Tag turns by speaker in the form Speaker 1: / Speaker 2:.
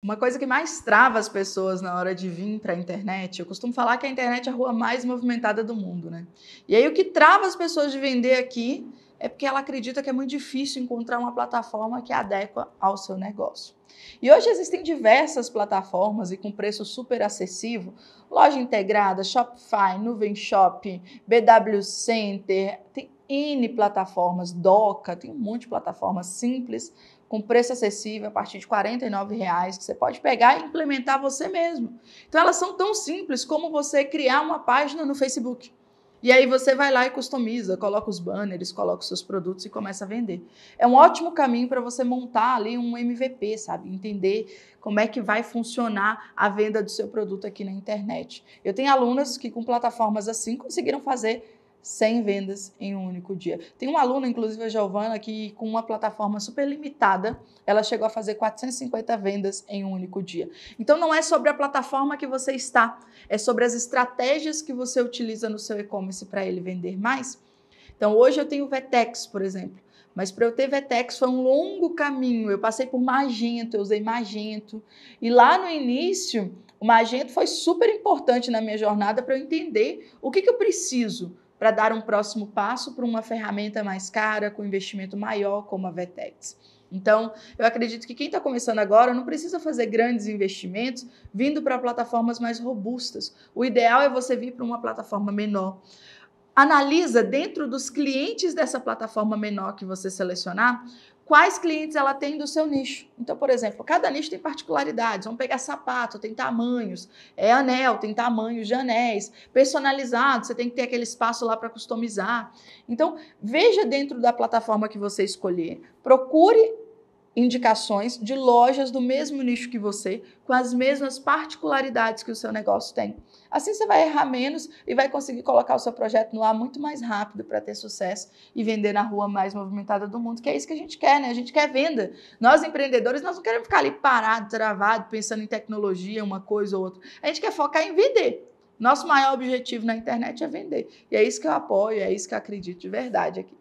Speaker 1: Uma coisa que mais trava as pessoas na hora de vir para a internet, eu costumo falar que a internet é a rua mais movimentada do mundo, né? E aí o que trava as pessoas de vender aqui é porque ela acredita que é muito difícil encontrar uma plataforma que adequa ao seu negócio. E hoje existem diversas plataformas e com preço super acessível, loja integrada, Shopify, Nuvem Shop, BW Center, tem N plataformas, DOCA, tem um monte de plataformas simples, com preço acessível a partir de R$ reais que você pode pegar e implementar você mesmo. Então elas são tão simples como você criar uma página no Facebook. E aí você vai lá e customiza, coloca os banners, coloca os seus produtos e começa a vender. É um ótimo caminho para você montar ali um MVP, sabe? Entender como é que vai funcionar a venda do seu produto aqui na internet. Eu tenho alunas que com plataformas assim conseguiram fazer 100 vendas em um único dia. Tem uma aluna, inclusive a Giovana, que com uma plataforma super limitada, ela chegou a fazer 450 vendas em um único dia. Então não é sobre a plataforma que você está, é sobre as estratégias que você utiliza no seu e-commerce para ele vender mais. Então hoje eu tenho o Vetex, por exemplo. Mas para eu ter Vetex foi um longo caminho. Eu passei por Magento, eu usei Magento. E lá no início, o Magento foi super importante na minha jornada para eu entender o que, que eu preciso para dar um próximo passo para uma ferramenta mais cara, com investimento maior, como a Vetex. Então, eu acredito que quem está começando agora não precisa fazer grandes investimentos vindo para plataformas mais robustas. O ideal é você vir para uma plataforma menor. Analisa dentro dos clientes dessa plataforma menor que você selecionar quais clientes ela tem do seu nicho. Então, por exemplo, cada nicho tem particularidades. Vamos pegar sapato, tem tamanhos, é anel, tem tamanhos de anéis, personalizado, você tem que ter aquele espaço lá para customizar. Então, veja dentro da plataforma que você escolher, procure indicações de lojas do mesmo nicho que você, com as mesmas particularidades que o seu negócio tem. Assim você vai errar menos e vai conseguir colocar o seu projeto no ar muito mais rápido para ter sucesso e vender na rua mais movimentada do mundo, que é isso que a gente quer, né? A gente quer venda. Nós empreendedores, nós não queremos ficar ali parado, travado, pensando em tecnologia, uma coisa ou outra. A gente quer focar em vender. Nosso maior objetivo na internet é vender. E é isso que eu apoio, é isso que eu acredito de verdade aqui.